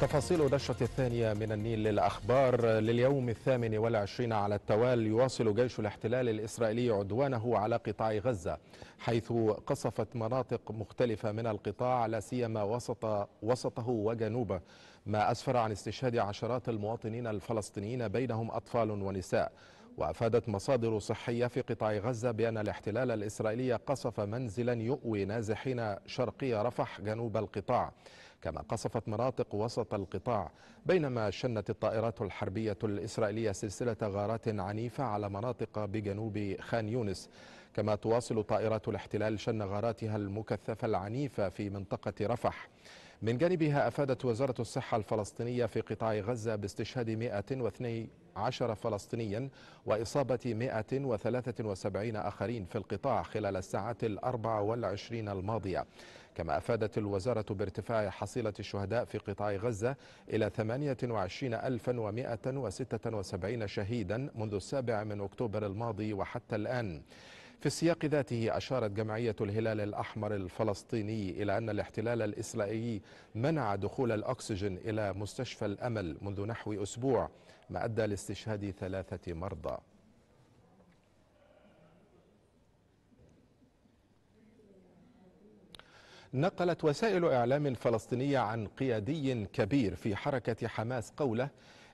تفاصيل نشرة الثانية من النيل للأخبار لليوم الثامن والعشرين على التوالي يواصل جيش الاحتلال الإسرائيلي عدوانه على قطاع غزة حيث قصفت مناطق مختلفة من القطاع لا سيما وسط وسطه وجنوبه ما أسفر عن استشهاد عشرات المواطنين الفلسطينيين بينهم أطفال ونساء وأفادت مصادر صحية في قطاع غزة بأن الاحتلال الإسرائيلي قصف منزلا يؤوي نازحين شرقي رفح جنوب القطاع كما قصفت مناطق وسط القطاع بينما شنت الطائرات الحربية الإسرائيلية سلسلة غارات عنيفة على مناطق بجنوب خان يونس كما تواصل طائرات الاحتلال شن غاراتها المكثفة العنيفة في منطقة رفح من جانبها أفادت وزارة الصحة الفلسطينية في قطاع غزة باستشهاد 112 فلسطينيا وإصابة 173 آخرين في القطاع خلال الساعات الأربع والعشرين الماضية كما أفادت الوزارة بارتفاع حصيلة الشهداء في قطاع غزة إلى 28176 شهيدا منذ السابع من أكتوبر الماضي وحتى الآن في السياق ذاته أشارت جمعية الهلال الأحمر الفلسطيني إلى أن الاحتلال الإسرائيلي منع دخول الأكسجين إلى مستشفى الأمل منذ نحو أسبوع ما أدى لاستشهاد ثلاثة مرضى نقلت وسائل إعلام فلسطينية عن قيادي كبير في حركة حماس قوله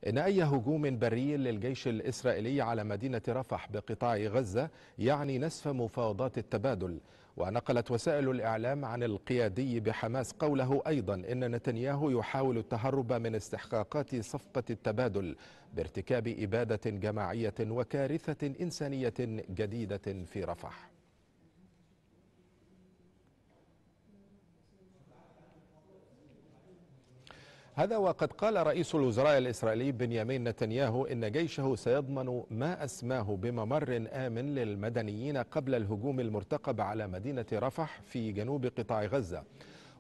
إن أي هجوم بري للجيش الإسرائيلي على مدينة رفح بقطاع غزة يعني نسف مفاوضات التبادل ونقلت وسائل الإعلام عن القيادي بحماس قوله أيضا إن نتنياهو يحاول التهرب من استحقاقات صفقة التبادل بارتكاب إبادة جماعية وكارثة إنسانية جديدة في رفح هذا وقد قال رئيس الوزراء الإسرائيلي بنيامين نتنياهو إن جيشه سيضمن ما أسماه بممر آمن للمدنيين قبل الهجوم المرتقب على مدينة رفح في جنوب قطاع غزة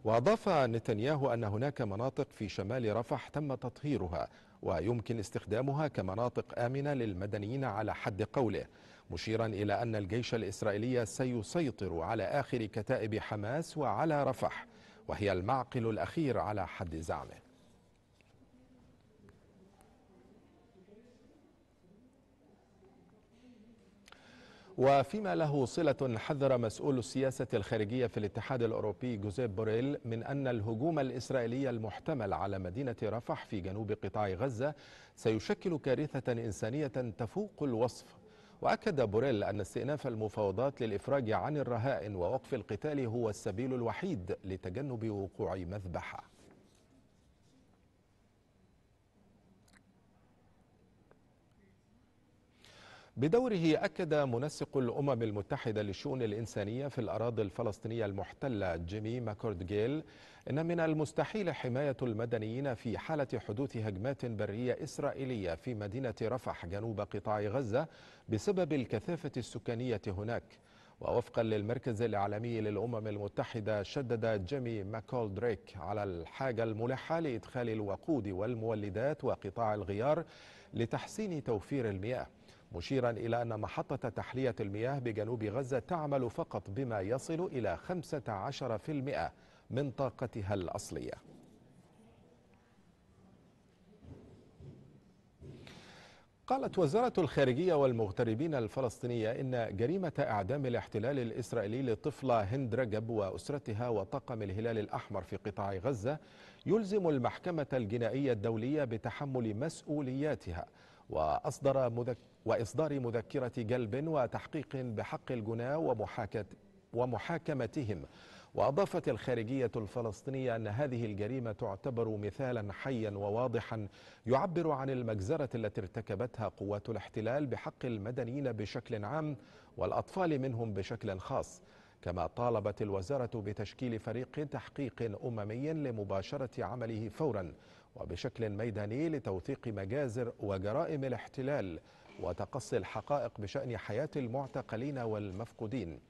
وأضاف نتنياهو أن هناك مناطق في شمال رفح تم تطهيرها ويمكن استخدامها كمناطق آمنة للمدنيين على حد قوله مشيرا إلى أن الجيش الإسرائيلي سيسيطر على آخر كتائب حماس وعلى رفح وهي المعقل الأخير على حد زعمه وفيما له صلة حذر مسؤول السياسة الخارجية في الاتحاد الأوروبي جوزيب بوريل من أن الهجوم الإسرائيلي المحتمل على مدينة رفح في جنوب قطاع غزة سيشكل كارثة إنسانية تفوق الوصف وأكد بوريل أن استئناف المفاوضات للإفراج عن الرهائن ووقف القتال هو السبيل الوحيد لتجنب وقوع مذبحة بدوره أكد منسق الأمم المتحدة للشؤون الإنسانية في الأراضي الفلسطينية المحتلة جيمي ماكورد جيل إن من المستحيل حماية المدنيين في حالة حدوث هجمات برية إسرائيلية في مدينة رفح جنوب قطاع غزة بسبب الكثافة السكانية هناك ووفقا للمركز الإعلامي للأمم المتحدة شدد جيمي ماكولدريك على الحاجة الملحة لإدخال الوقود والمولدات وقطاع الغيار لتحسين توفير المياه مشيرا إلى أن محطة تحلية المياه بجنوب غزة تعمل فقط بما يصل إلى 15% من طاقتها الأصلية قالت وزارة الخارجية والمغتربين الفلسطينية إن جريمة إعدام الاحتلال الإسرائيلي لطفلة هند رجب وأسرتها وطاقم الهلال الأحمر في قطاع غزة يلزم المحكمة الجنائية الدولية بتحمل مسؤولياتها وأصدر مذك وإصدار مذكرة جلب وتحقيق بحق الجناة ومحاكة... ومحاكمتهم وأضافت الخارجية الفلسطينية أن هذه الجريمة تعتبر مثالا حيا وواضحا يعبر عن المجزرة التي ارتكبتها قوات الاحتلال بحق المدنيين بشكل عام والأطفال منهم بشكل خاص كما طالبت الوزارة بتشكيل فريق تحقيق أممي لمباشرة عمله فورا وبشكل ميداني لتوثيق مجازر وجرائم الاحتلال وتقصي الحقائق بشأن حياة المعتقلين والمفقودين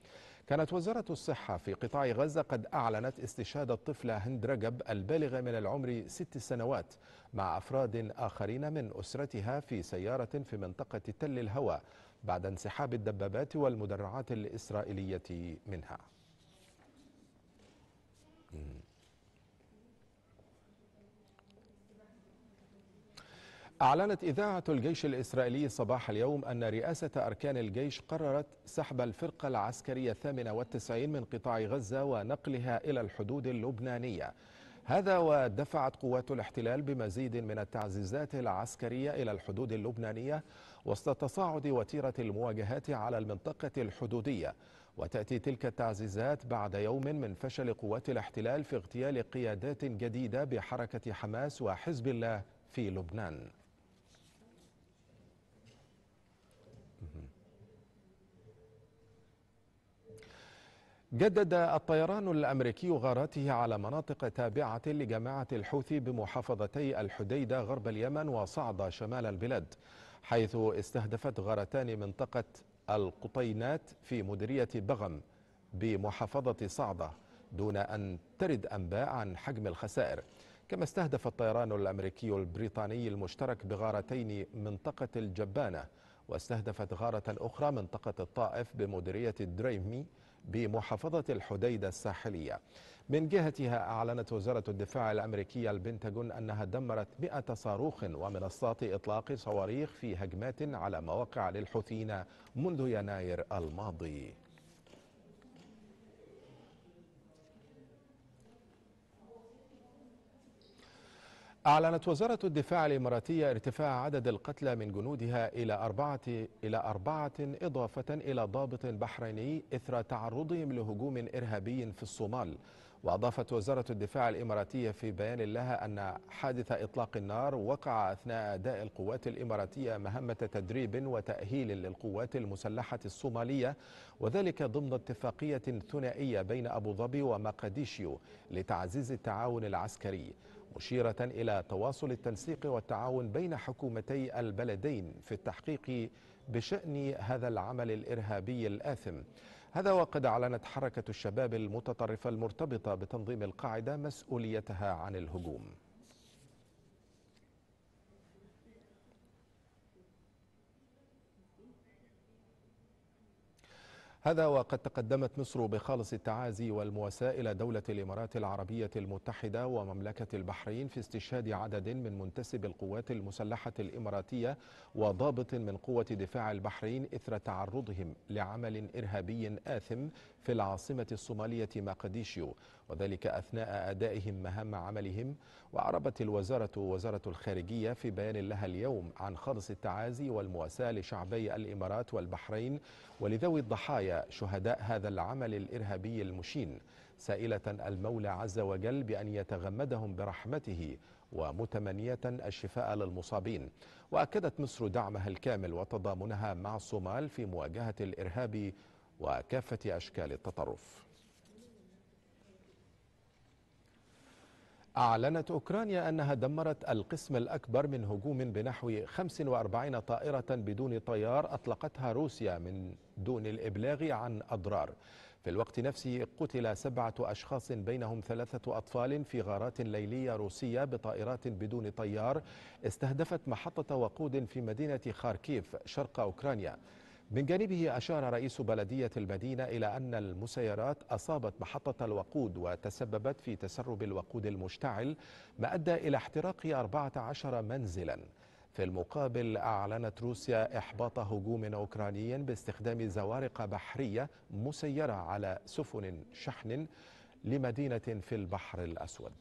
كانت وزارة الصحة في قطاع غزة قد أعلنت استشهاد الطفلة هند رجب البالغة من العمر ست سنوات مع أفراد آخرين من أسرتها في سيارة في منطقة تل الهوى بعد انسحاب الدبابات والمدرعات الإسرائيلية منها. أعلنت إذاعة الجيش الإسرائيلي صباح اليوم أن رئاسة أركان الجيش قررت سحب الفرقة العسكرية 98 من قطاع غزة ونقلها إلى الحدود اللبنانية هذا ودفعت قوات الاحتلال بمزيد من التعزيزات العسكرية إلى الحدود اللبنانية وسط تصاعد وتيرة المواجهات على المنطقة الحدودية وتأتي تلك التعزيزات بعد يوم من فشل قوات الاحتلال في اغتيال قيادات جديدة بحركة حماس وحزب الله في لبنان جدد الطيران الأمريكي غاراته على مناطق تابعة لجماعة الحوثي بمحافظتي الحديدة غرب اليمن وصعدة شمال البلاد حيث استهدفت غارتان منطقة القطينات في مديرية بغم بمحافظة صعدة دون أن ترد أنباء عن حجم الخسائر كما استهدف الطيران الأمريكي البريطاني المشترك بغارتين منطقة الجبانة واستهدفت غارة أخرى منطقة الطائف بمديرية الدريمي بمحافظة الحديدة الساحلية من جهتها أعلنت وزارة الدفاع الأمريكية البنتاغون أنها دمرت 100 صاروخ ومنصات إطلاق صواريخ في هجمات على مواقع للحوثيين منذ يناير الماضي أعلنت وزارة الدفاع الإماراتية ارتفاع عدد القتلى من جنودها إلى أربعة, إلى أربعة إضافة إلى ضابط بحريني إثر تعرضهم لهجوم إرهابي في الصومال وأضافت وزارة الدفاع الإماراتية في بيان لها أن حادث إطلاق النار وقع أثناء أداء القوات الإماراتية مهمة تدريب وتأهيل للقوات المسلحة الصومالية وذلك ضمن اتفاقية ثنائية بين أبو ظبي ومقديشيو لتعزيز التعاون العسكري مشيرة إلى تواصل التنسيق والتعاون بين حكومتي البلدين في التحقيق بشأن هذا العمل الإرهابي الآثم هذا وقد أعلنت حركة الشباب المتطرفة المرتبطة بتنظيم القاعدة مسؤوليتها عن الهجوم هذا وقد تقدمت مصر بخالص التعازي والمواساة إلى دولة الإمارات العربية المتحدة ومملكة البحرين في استشهاد عدد من منتسب القوات المسلحة الإماراتية وضابط من قوة دفاع البحرين إثر تعرضهم لعمل إرهابي آثم في العاصمة الصومالية مقديشيو وذلك أثناء أدائهم مهام عملهم وأعربت الوزارة وزارة الخارجية في بيان لها اليوم عن خالص التعازي والمواساة لشعبي الإمارات والبحرين ولذوي الضحايا شهداء هذا العمل الإرهابي المشين سائلة المولى عز وجل بأن يتغمدهم برحمته ومتمنية الشفاء للمصابين وأكدت مصر دعمها الكامل وتضامنها مع الصومال في مواجهة الإرهاب وكافة أشكال التطرف أعلنت أوكرانيا أنها دمرت القسم الأكبر من هجوم بنحو 45 طائرة بدون طيار أطلقتها روسيا من دون الإبلاغ عن أضرار في الوقت نفسه قتل سبعة أشخاص بينهم ثلاثة أطفال في غارات ليلية روسية بطائرات بدون طيار استهدفت محطة وقود في مدينة خاركيف شرق أوكرانيا من جانبه أشار رئيس بلدية المدينة إلى أن المسيرات أصابت محطة الوقود وتسببت في تسرب الوقود المشتعل ما أدى إلى احتراق 14 منزلا في المقابل أعلنت روسيا إحباط هجوم أوكراني باستخدام زوارق بحرية مسيرة على سفن شحن لمدينة في البحر الأسود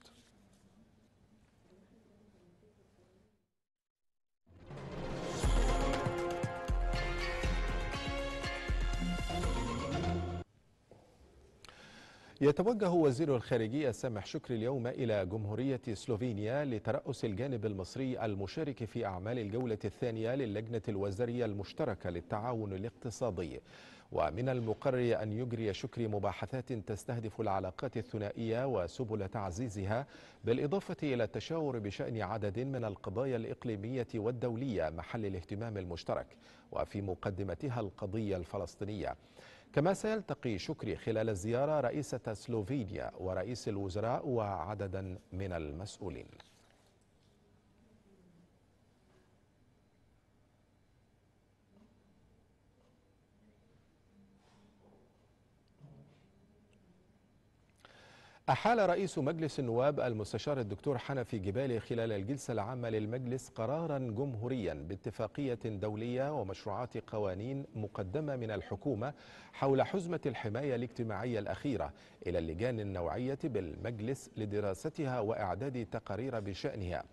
يتوجه وزير الخارجية سامح شكري اليوم إلى جمهورية سلوفينيا لترأس الجانب المصري المشارك في أعمال الجولة الثانية للجنة الوزارية المشتركة للتعاون الاقتصادي ومن المقرر أن يجري شكري مباحثات تستهدف العلاقات الثنائية وسبل تعزيزها بالإضافة إلى التشاور بشأن عدد من القضايا الإقليمية والدولية محل الاهتمام المشترك وفي مقدمتها القضية الفلسطينية كما سيلتقي شكري خلال الزيارة رئيسة سلوفينيا ورئيس الوزراء وعددا من المسؤولين أحال رئيس مجلس النواب المستشار الدكتور حنفي جبالي خلال الجلسة العامة للمجلس قرارا جمهوريا باتفاقية دولية ومشروعات قوانين مقدمة من الحكومة حول حزمة الحماية الاجتماعية الأخيرة إلى اللجان النوعية بالمجلس لدراستها وإعداد تقارير بشأنها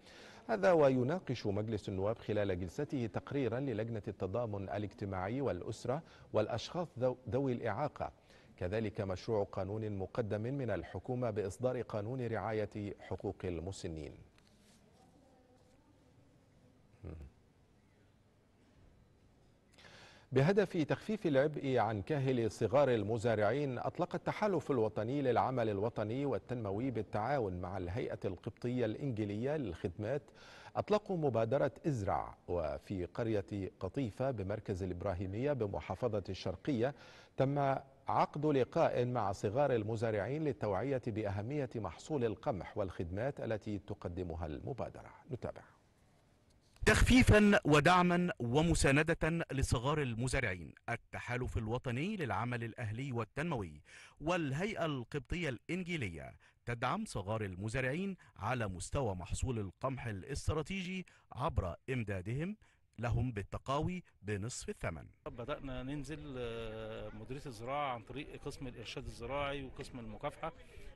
هذا ويناقش مجلس النواب خلال جلسته تقريرا للجنة التضامن الاجتماعي والأسرة والأشخاص ذوي الإعاقة كذلك مشروع قانون مقدم من الحكومة بإصدار قانون رعاية حقوق المسنين بهدف تخفيف العبء عن كاهل صغار المزارعين أطلق التحالف الوطني للعمل الوطني والتنموي بالتعاون مع الهيئة القبطية الإنجلية للخدمات أطلقوا مبادرة إزرع وفي قرية قطيفة بمركز الإبراهيمية بمحافظة الشرقية تم عقد لقاء مع صغار المزارعين للتوعية بأهمية محصول القمح والخدمات التي تقدمها المبادرة نتابع تخفيفا ودعما ومساندة لصغار المزارعين التحالف الوطني للعمل الأهلي والتنموي والهيئة القبطية الإنجيلية تدعم صغار المزارعين على مستوى محصول القمح الاستراتيجي عبر إمدادهم لهم بالتقاوي بنصف الثمن بدأنا ننزل آه، مديرية الزراعة عن طريق قسم الإرشاد الزراعي وقسم المكافحة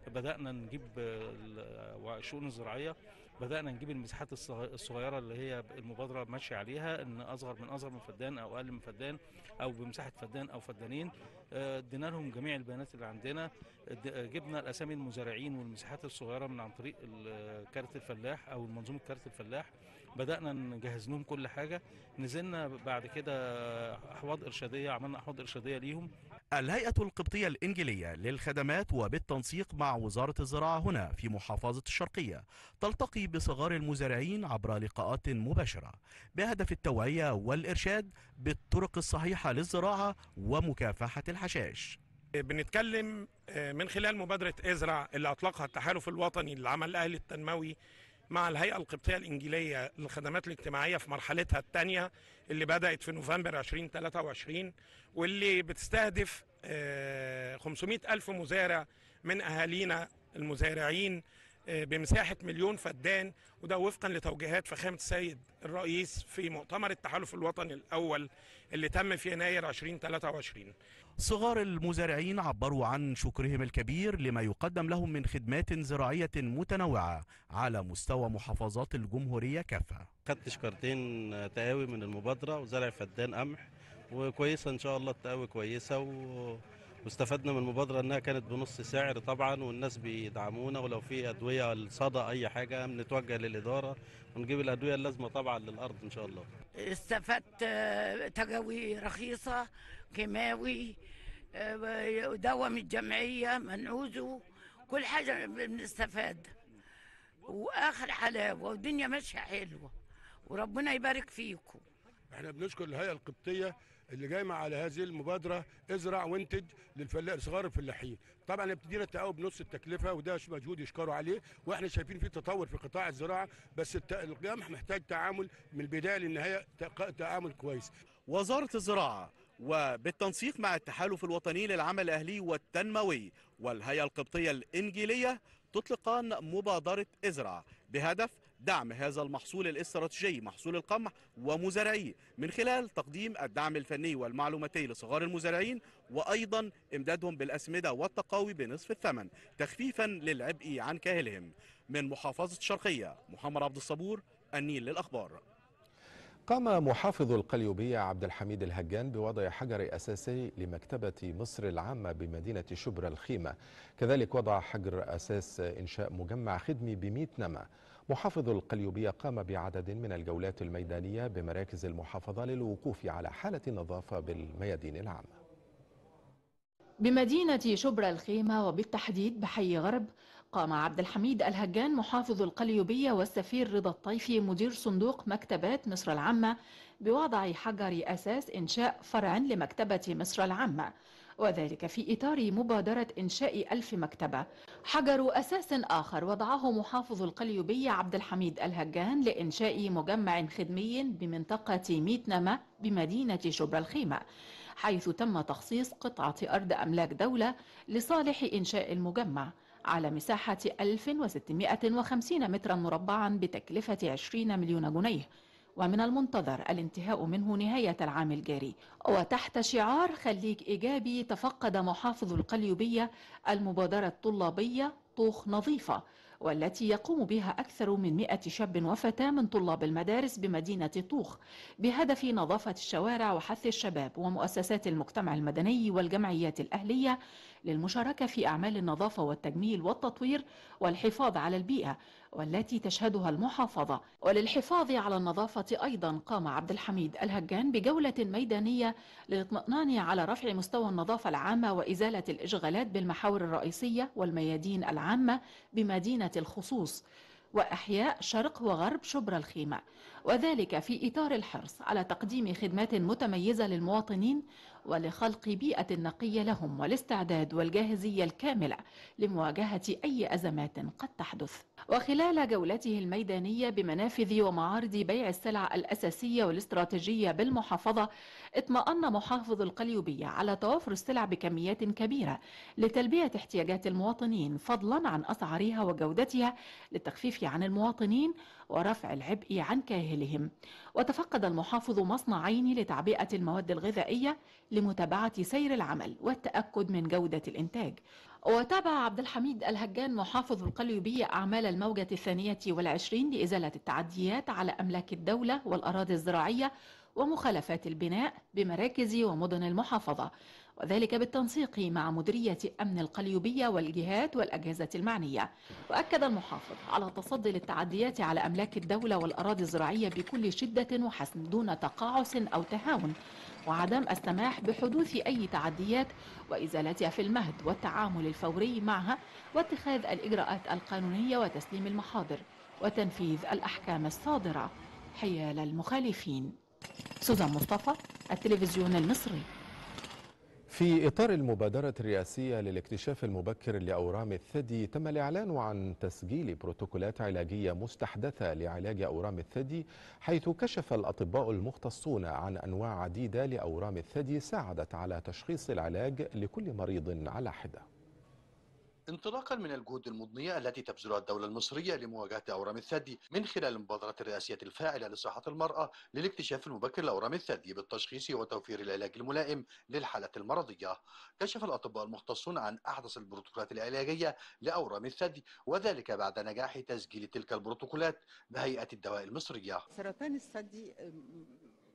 بدأنا نجيب آه، الشؤون الزراعية بدأنا نجيب المساحات الصغيرة اللي هي المبادرة ماشية عليها إن أصغر من أصغر من فدان أو أقل من فدان أو بمساحة فدان أو فدانين آه، ادينا لهم جميع البيانات اللي عندنا جبنا الأسامي المزارعين والمساحات الصغيرة من عن طريق كارت الفلاح أو منظومة كارت الفلاح بدانا نجهز لهم كل حاجه نزلنا بعد كده احواض ارشاديه عملنا احواض ارشاديه ليهم الهيئه القبطيه الانجيليه للخدمات وبالتنسيق مع وزاره الزراعه هنا في محافظه الشرقيه تلتقي بصغار المزارعين عبر لقاءات مباشره بهدف التوعيه والارشاد بالطرق الصحيحه للزراعه ومكافحه الحشائش بنتكلم آه، من خلال مبادرة ازرع اللي اطلقها التحالف الوطني للعمل الاهلي التنموي مع الهيئة القبطية الإنجيلية للخدمات الاجتماعية في مرحلتها الثانية اللي بدأت في نوفمبر 2023 واللي بتستهدف 500 آه، ألف مزارع من أهالينا المزارعين آه، بمساحة مليون فدان وده وفقا لتوجيهات فخامة السيد الرئيس في مؤتمر التحالف الوطني الأول اللي تم في يناير 2023 صغار المزارعين عبروا عن شكرهم الكبير لما يقدم لهم من خدمات زراعية متنوعة على مستوى محافظات الجمهورية كافة خدت شكرتين آه، تقاوي من المبادرة وزرع فدان قمح وكويسة إن شاء الله التقاوي كويسة و... واستفدنا من المبادره انها كانت بنص سعر طبعا والناس بيدعمونا ولو في ادويه الصدى اي حاجه بنتوجه للاداره ونجيب الادويه اللازمه طبعا للارض ان شاء الله استفدت آه، تجاوي رخيصه كيماوي آه، دواء من الجمعيه منعوزه كل حاجه بنستفاد واخر حلاوه والدنيا ماشيه حلوه وربنا يبارك فيكم احنا بنشكر الهيئه القبطيه اللي جاي مع على هذه المبادره ازرع وانتج للفلاح الصغار الفلاحين طبعا ابتدينا التعاون بنص التكلفه وده مجهود يشكروا عليه واحنا شايفين في تطور في قطاع الزراعه بس القمح محتاج تعامل من البدايه للنهايه تعامل كويس وزاره الزراعه وبالتنسيق مع التحالف الوطني للعمل الأهلي والتنموي والهيئة القبطية الإنجيلية تطلقان مبادرة إزرع بهدف دعم هذا المحصول الاستراتيجي محصول القمح ومزارعيه من خلال تقديم الدعم الفني والمعلوماتي لصغار المزارعين وايضا امدادهم بالاسمده والتقاوي بنصف الثمن تخفيفا للعبء عن كاهلهم من محافظه الشرقيه محمد عبد الصبور النيل للاخبار قام محافظ القليوبية عبد الحميد الهجان بوضع حجر أساسي لمكتبة مصر العامة بمدينة شبرا الخيمة كذلك وضع حجر أساس إنشاء مجمع خدمي بمئة نمى محافظ القليوبية قام بعدد من الجولات الميدانية بمراكز المحافظة للوقوف على حالة النظافة بالميادين العامة بمدينة شبرا الخيمة وبالتحديد بحي غرب قام عبد الحميد الهجان محافظ القليوبية والسفير رضا الطيفي مدير صندوق مكتبات مصر العامة بوضع حجر أساس إنشاء فرع لمكتبة مصر العامة وذلك في إطار مبادرة إنشاء ألف مكتبة حجر أساس آخر وضعه محافظ القليوبية عبد الحميد الهجان لإنشاء مجمع خدمي بمنطقة ميتنما بمدينة شبرا الخيمة حيث تم تخصيص قطعة أرض أملاك دولة لصالح إنشاء المجمع على مساحة 1650 مترا مربعا بتكلفة 20 مليون جنيه ومن المنتظر الانتهاء منه نهاية العام الجاري وتحت شعار خليك إيجابي تفقد محافظ القليوبية المبادرة الطلابية طوخ نظيفة والتي يقوم بها أكثر من مئة شاب وفتاة من طلاب المدارس بمدينة طوخ بهدف نظافة الشوارع وحث الشباب ومؤسسات المجتمع المدني والجمعيات الأهلية للمشاركة في أعمال النظافة والتجميل والتطوير والحفاظ على البيئة والتي تشهدها المحافظة وللحفاظ على النظافة أيضا قام عبد الحميد الهجان بجولة ميدانية للاطمئنان على رفع مستوى النظافة العامة وإزالة الإشغالات بالمحاور الرئيسية والميادين العامة بمدينة الخصوص وأحياء شرق وغرب شبرا الخيمة وذلك في إطار الحرص على تقديم خدمات متميزة للمواطنين ولخلق بيئة نقية لهم والاستعداد والجاهزية الكاملة لمواجهة أي أزمات قد تحدث وخلال جولته الميدانية بمنافذ ومعارض بيع السلع الأساسية والاستراتيجية بالمحافظة اطمأن محافظ القليوبية على توافر السلع بكميات كبيرة لتلبية احتياجات المواطنين فضلا عن أسعارها وجودتها للتخفيف عن المواطنين ورفع العبء عن كاهلهم وتفقد المحافظ مصنعين لتعبئة المواد الغذائية لمتابعة سير العمل والتأكد من جودة الإنتاج وتابع عبد الحميد الهجان محافظ القليوبية أعمال الموجة الثانية والعشرين لإزالة التعديات على أملاك الدولة والأراضي الزراعية ومخالفات البناء بمراكز ومدن المحافظة وذلك بالتنسيق مع مديرية أمن القليوبية والجهات والأجهزة المعنية وأكد المحافظ على التصدي للتعديات على أملاك الدولة والأراضي الزراعية بكل شدة وحسم دون تقاعس أو تهاون وعدم السماح بحدوث أي تعديات وإزالتها في المهد والتعامل الفوري معها واتخاذ الإجراءات القانونية وتسليم المحاضر وتنفيذ الأحكام الصادرة حيال المخالفين سوزان مصطفى التلفزيون المصري في إطار المبادرة الرئاسية للاكتشاف المبكر لأورام الثدي تم الإعلان عن تسجيل بروتوكولات علاجية مستحدثة لعلاج أورام الثدي حيث كشف الأطباء المختصون عن أنواع عديدة لأورام الثدي ساعدت على تشخيص العلاج لكل مريض على حدة انطلاقا من الجهود المضنية التي تبذلها الدولة المصرية لمواجهة أورام الثدي من خلال المبادرة الرئاسية الفاعلة لصحة المرأة للاكتشاف المبكر لأورام الثدي بالتشخيص وتوفير العلاج الملائم للحالة المرضية كشف الأطباء المختصون عن أحدث البروتوكولات العلاجية لأورام الثدي وذلك بعد نجاح تسجيل تلك البروتوكولات بهيئة الدواء المصرية سرطان الثدي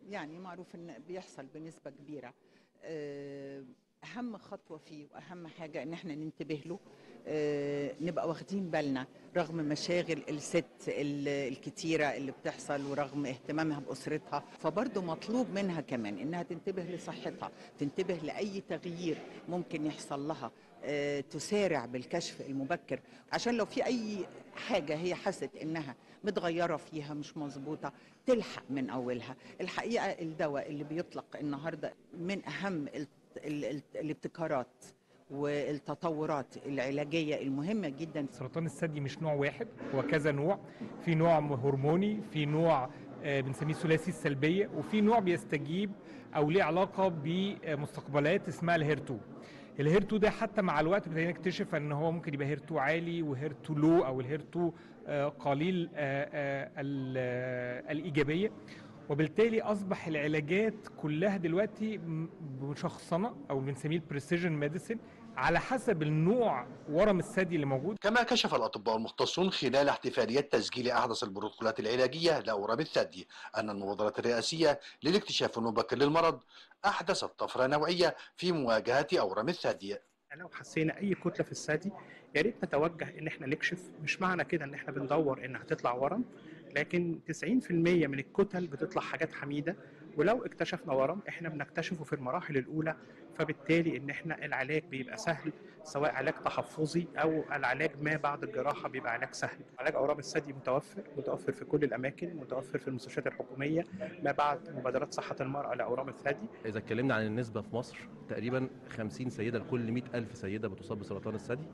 يعني معروف ان بيحصل بنسبه كبيره اهم خطوه فيه واهم حاجه ان احنا ننتبه له آه، نبقى واخدين بالنا رغم مشاغل الست الكتيره اللي بتحصل ورغم اهتمامها باسرتها فبرضه مطلوب منها كمان انها تنتبه لصحتها تنتبه لاي تغيير ممكن يحصل لها آه، تسارع بالكشف المبكر عشان لو في اي حاجه هي حست انها متغيره فيها مش مظبوطه تلحق من اولها الحقيقه الدواء اللي بيطلق النهارده من اهم الابتكارات والتطورات العلاجيه المهمه جدا سرطان الثدي مش نوع واحد هو كذا نوع في نوع هرموني في نوع آه، بنسميه ثلاثي السلبيه وفي نوع بيستجيب او ليه علاقه بمستقبلات اسمها الهيرتو الهيرتو ده حتى مع الوقت بدأنا نكتشف ان هو ممكن يبقى هيرتو عالي وهيرتو لو او الهيرتو آه، قليل آه، الايجابيه وبالتالي اصبح العلاجات كلها دلوقتي مشخصنه او بنسميه البريسيجن ميديسين على حسب النوع ورم الثدي اللي موجود كما كشف الاطباء المختصون خلال احتفاليات تسجيل احدث البروتوكولات العلاجيه لاورام الثدي ان المبادره الرئاسيه للاكتشاف المبكر للمرض احدثت طفره نوعيه في مواجهه اورام الثدي لو حسينا اي كتله في الثدي يا ريت نتوجه ان احنا نكشف مش معنى كده ان احنا بندور ان هتطلع ورم لكن 90% من الكتل بتطلع حاجات حميده ولو اكتشفنا ورم احنا بنكتشفه في المراحل الاولى فبالتالي ان احنا العلاج بيبقى سهل سواء علاج تحفظي او العلاج ما بعد الجراحه بيبقى علاج سهل علاج اورام الثدي متوفر متوفر في كل الاماكن متوفر في المستشفيات الحكوميه ما بعد مبادرات صحه المراه لاورام الثدي اذا اتكلمنا عن النسبه في مصر تقريبا 50 سيده لكل 100 الف سيده بتصاب بسرطان الثدي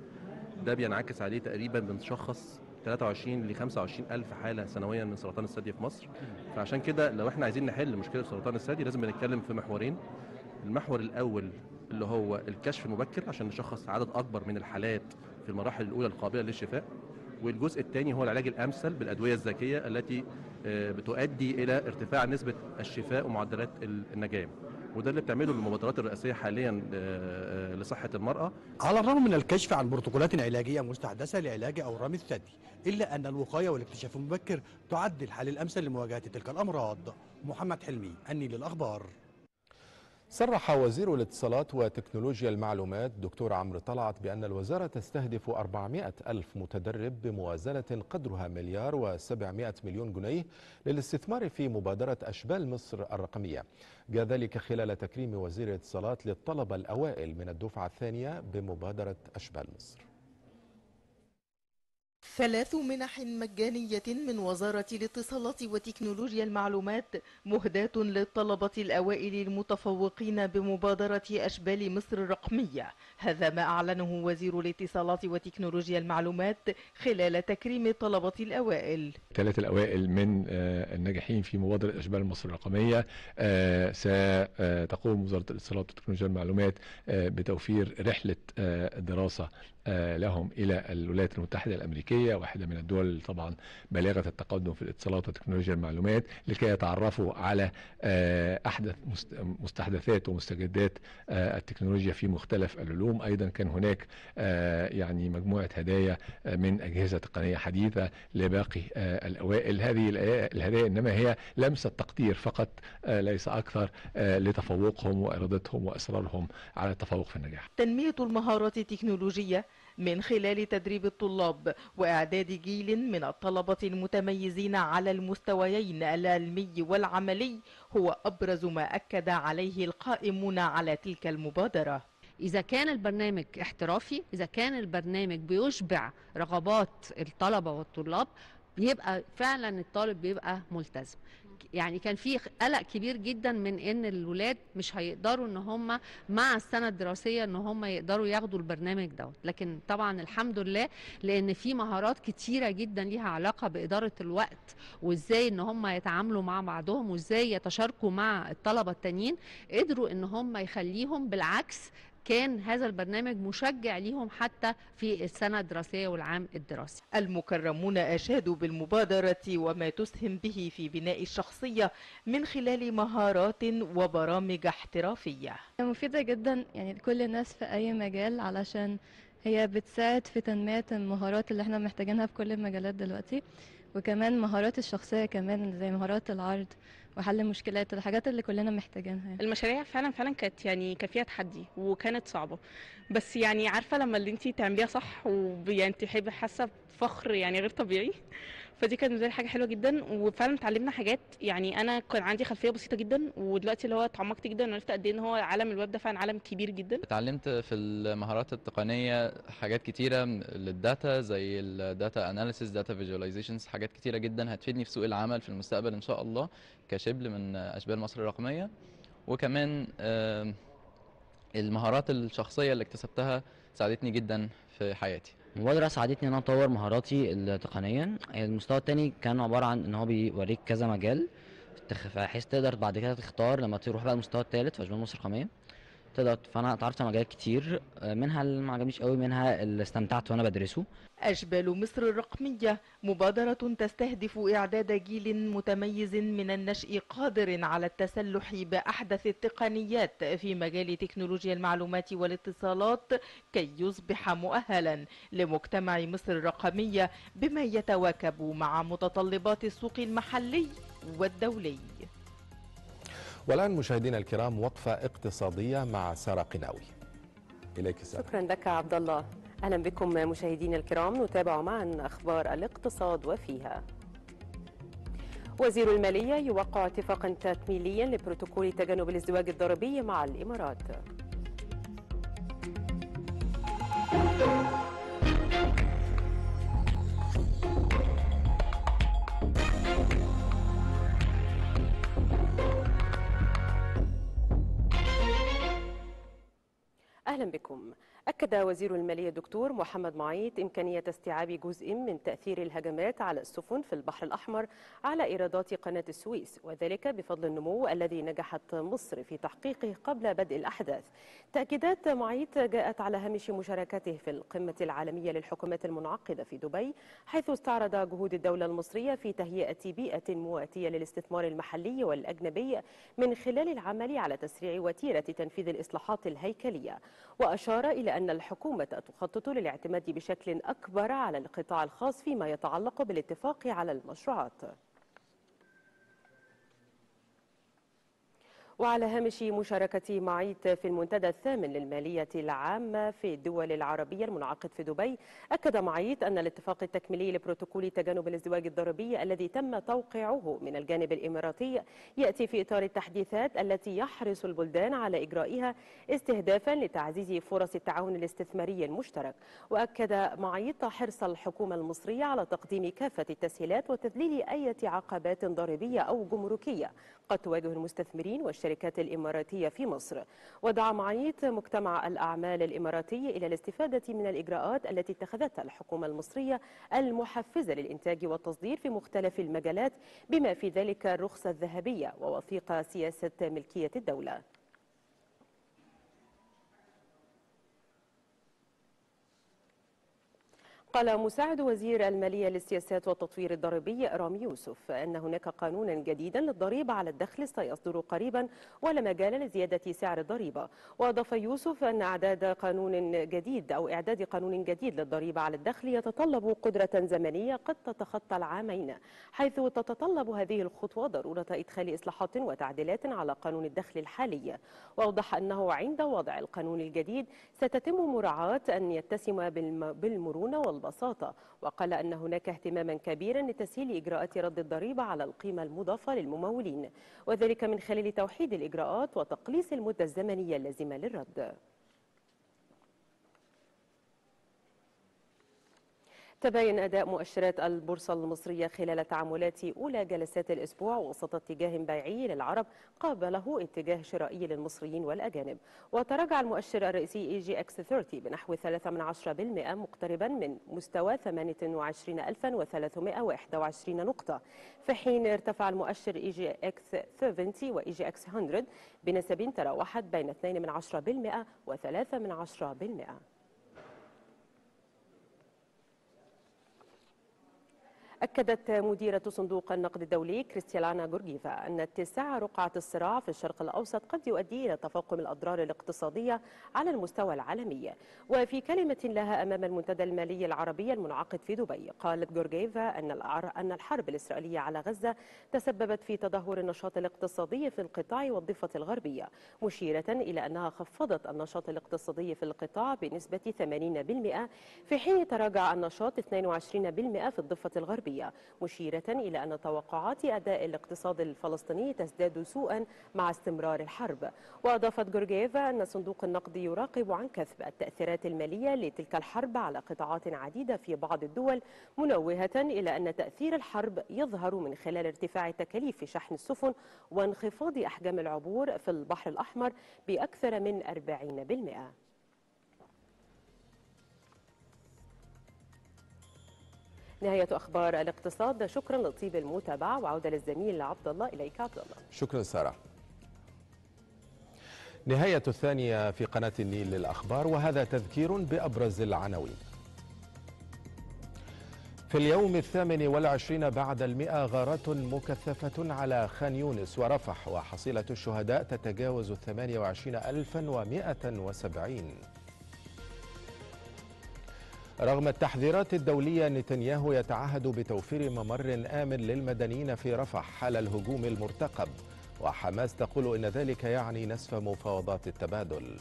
ده بينعكس عليه تقريبا بنشخص 23 ل 25 ألف حالة سنويا من سرطان الثدي في مصر فعشان كده لو احنا عايزين نحل مشكلة سرطان الثدي لازم نتكلم في محورين المحور الأول اللي هو الكشف المبكر عشان نشخص عدد أكبر من الحالات في المراحل الأولى القابلة للشفاء والجزء الثاني هو العلاج الامثل بالادويه الذكيه التي آه، بتؤدي الى ارتفاع نسبه الشفاء ومعدلات النجاه وده اللي بتعمله المبادرات الرئاسيه حاليا آه، آه، لصحه المراه على الرغم من الكشف عن بروتوكولات علاجيه مستحدثه لعلاج اورام الثدي الا ان الوقايه والاكتشاف المبكر تعد الحل الامثل لمواجهه تلك الامراض محمد حلمي اني للاخبار صرح وزير الاتصالات وتكنولوجيا المعلومات دكتور عمرو طلعت بأن الوزارة تستهدف 400 ألف متدرب بموازنة قدرها مليار و700 مليون جنيه للاستثمار في مبادرة أشبال مصر الرقمية جاء ذلك خلال تكريم وزير الاتصالات للطلبة الأوائل من الدفعة الثانية بمبادرة أشبال مصر ثلاث منح مجانية من وزارة الاتصالات وتكنولوجيا المعلومات مهداة للطلبة الأوائل المتفوقين بمبادرة أشبال مصر الرقمية هذا ما أعلنه وزير الاتصالات وتكنولوجيا المعلومات خلال تكريم الطلبة الأوائل ثلاث الأوائل من آه، الناجحين في مبادرة أشبال مصر الرقمية آه، ستقوم وزارة الاتصالات وتكنولوجيا المعلومات آه، بتوفير رحلة دراسة آه، لهم إلى الولايات المتحدة الأمريكية واحدة من الدول طبعا بالغة التقدم في الاتصالات وتكنولوجيا المعلومات لكي يتعرفوا على آه، أحدث مستحدثات ومستجدات آه، التكنولوجيا في مختلف العلوم أيضا كان هناك يعني مجموعة هدايا من أجهزة تقنية حديثة لباقي الأوائل هذه الهدايا إنما هي لمسة تقدير فقط ليس أكثر لتفوقهم وإرادتهم وإصرارهم على التفوق في النجاح تنمية المهارات التكنولوجية من خلال تدريب الطلاب وإعداد جيل من الطلبة المتميزين على المستويين العلمي والعملي هو أبرز ما أكد عليه القائمون على تلك المبادرة إذا كان البرنامج احترافي إذا كان البرنامج بيشبع رغبات الطلبة والطلاب بيبقى فعلا الطالب بيبقى ملتزم يعني كان في قلق كبير جدا من ان الولاد مش هيقدروا ان هم مع السنه الدراسيه ان هم يقدروا ياخدوا البرنامج دوت لكن طبعا الحمد لله لان في مهارات كتيره جدا ليها علاقه باداره الوقت وازاي ان هم يتعاملوا مع بعضهم وازاي يتشاركوا مع الطلبه التانيين قدروا ان هم يخليهم بالعكس كان هذا البرنامج مشجع ليهم حتى في السنة الدراسية والعام الدراسي المكرمون أشادوا بالمبادرة وما تسهم به في بناء الشخصية من خلال مهارات وبرامج احترافية مفيدة جدا يعني لكل الناس في أي مجال علشان هي بتساعد في تنمية المهارات اللي احنا محتاجينها في كل المجالات دلوقتي وكمان مهارات الشخصية كمان زي مهارات العرض وحل مشكلات الحاجات اللي كلنا محتاجينها يعني. المشاريع فعلا فعلا كانت يعني كان فيها تحدي وكانت صعبه بس يعني عارفه لما اللي انت تعمليها صح ويعني تحبي حاسه بفخر يعني غير طبيعي فدي كانت بالنسبه حاجه حلوه جدا وفعلا اتعلمنا حاجات يعني انا كان عندي خلفيه بسيطه جدا ودلوقتي اللي هو اتعمقت جدا وعرفت قد ايه ان هو عالم الويب ده فعلا عالم كبير جدا اتعلمت في المهارات التقنيه حاجات كتيره للداتا زي الداتا اناليسيس داتا فيجواليزيشنز حاجات كتيره جدا هتفيدني في سوق العمل في المستقبل ان شاء الله كشبل من اشبال مصر الرقميه وكمان المهارات الشخصيه اللي اكتسبتها ساعدتني جدا في حياتي المبادرة ساعدتني ان انا اطور مهاراتي تقنيا المستوى التاني كان عبارة عن ان هو بيوريك كذا مجال بحيث تقدر بعد كده تختار لما تروح بقى المستوى التالت في مصر الرقمية تقدر فانا اتعرفت على مجالات كتير منها اللي ما عجبنيش قوي منها اللي استمتعت وانا بدرسه أشبال مصر الرقمية مبادرة تستهدف إعداد جيل متميز من النشء قادر على التسلح بأحدث التقنيات في مجال تكنولوجيا المعلومات والاتصالات كي يصبح مؤهلا لمجتمع مصر الرقمية بما يتواكب مع متطلبات السوق المحلي والدولي والآن مشاهدينا الكرام وقفة اقتصادية مع سارة قناوي إليك سارة شكرا لك عبد الله أهلا بكم مشاهدينا الكرام نتابع معا أخبار الاقتصاد وفيها وزير المالية يوقع اتفاقا تكميليا لبروتوكول تجنب الازدواج الضريبي مع الإمارات أهلا بكم أكد وزير المالية الدكتور محمد معيط إمكانية استيعاب جزء من تأثير الهجمات على السفن في البحر الأحمر على إيرادات قناة السويس وذلك بفضل النمو الذي نجحت مصر في تحقيقه قبل بدء الأحداث تأكيدات معيط جاءت على هامش مشاركته في القمة العالمية للحكومات المنعقدة في دبي حيث استعرض جهود الدولة المصرية في تهيئة بيئة مواتية للاستثمار المحلي والأجنبي من خلال العمل على تسريع وتيرة تنفيذ الإصلاحات الهيكلية وأشار إلى أن الحكومة تخطط للاعتماد بشكل أكبر على القطاع الخاص فيما يتعلق بالاتفاق على المشروعات وعلى هامش مشاركة معيت في المنتدى الثامن للمالية العامة في الدول العربية المنعقد في دبي أكد معيت أن الاتفاق التكميلي لبروتوكول تجنب الازدواج الضريبي الذي تم توقيعه من الجانب الإماراتي يأتي في إطار التحديثات التي يحرص البلدان على إجرائها استهدافا لتعزيز فرص التعاون الاستثماري المشترك وأكد معيط حرص الحكومة المصرية على تقديم كافة التسهيلات وتذليل أي عقبات ضريبية أو جمركية قد تواجه المستثمرين والشركات الشركات الإماراتية في مصر ودعا معيط مجتمع الأعمال الإماراتي إلى الاستفادة من الإجراءات التي اتخذتها الحكومة المصرية المحفزة للإنتاج والتصدير في مختلف المجالات بما في ذلك الرخصة الذهبية ووثيقة سياسة ملكية الدولة قال مساعد وزير المالية للسياسات والتطوير الضريبي رامي يوسف أن هناك قانونا جديدا للضريبة على الدخل سيصدر قريبا ولا مجال لزيادة سعر الضريبة وأضاف يوسف أن أعداد قانون جديد أو إعداد قانون جديد للضريبة على الدخل يتطلب قدرة زمنية قد تتخطى العامين حيث تتطلب هذه الخطوة ضرورة إدخال إصلاحات وتعديلات على قانون الدخل الحالي وأوضح أنه عند وضع القانون الجديد ستتم مراعاة أن يتسم بالمرونة والبطاقة ببساطة وقال أن هناك اهتماما كبيرا لتسهيل إجراءات رد الضريبة على القيمة المضافة للممولين وذلك من خلال توحيد الإجراءات وتقليص المدة الزمنية اللازمة للرد تباين أداء مؤشرات البورصة المصرية خلال تعاملات أولى جلسات الأسبوع وسط اتجاه بيعي للعرب قابله اتجاه شرائي للمصريين والأجانب وتراجع المؤشر الرئيسي اي جي اكس 30 بنحو 3% مقتربا من مستوى 28321 نقطة في حين ارتفع المؤشر اي جي اكس 70 اي جي اكس 100 بنسب تراوحت بين 2% و3% أكدت مديرة صندوق النقد الدولي كريستيانا جورجيفا أن اتساع رقعة الصراع في الشرق الأوسط قد يؤدي إلى تفاقم الأضرار الاقتصادية على المستوى العالمي وفي كلمة لها أمام المنتدى المالي العربي المنعقد في دبي قالت جورجيفا أن أن الحرب الإسرائيلية على غزة تسببت في تدهور النشاط الاقتصادي في القطاع والضفة الغربية مشيرة إلى أنها خفضت النشاط الاقتصادي في القطاع بنسبة 80% في حين تراجع النشاط 22% في الضفة الغربية العربية مشيرة إلى أن توقعات أداء الاقتصاد الفلسطيني تزداد سوءا مع استمرار الحرب وأضافت جورجيفا أن صندوق النقد يراقب عن كثب التأثيرات المالية لتلك الحرب على قطاعات عديدة في بعض الدول منوهة إلى أن تأثير الحرب يظهر من خلال ارتفاع تكاليف شحن السفن وانخفاض أحجام العبور في البحر الأحمر بأكثر من 40% نهاية أخبار الاقتصاد شكرا لطيب المتابعة وعودة للزميل عبد الله إليك عبد الله شكرا سارة نهاية الثانية في قناة النيل للأخبار وهذا تذكير بأبرز العناوين في اليوم الثامن والعشرين بعد المئة غارات مكثفة على خان يونس ورفح وحصيلة الشهداء تتجاوز وعشرين ألفا ومائة وسبعين رغم التحذيرات الدولية نتنياهو يتعهد بتوفير ممر آمن للمدنيين في رفح حال الهجوم المرتقب وحماس تقول إن ذلك يعني نسف مفاوضات التبادل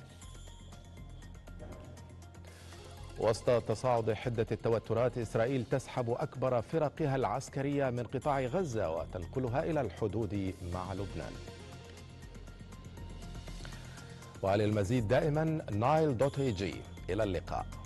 وسط تصاعد حدة التوترات إسرائيل تسحب أكبر فرقها العسكرية من قطاع غزة وتنقلها إلى الحدود مع لبنان وللمزيد دائما نايل دوت اي جي إلى اللقاء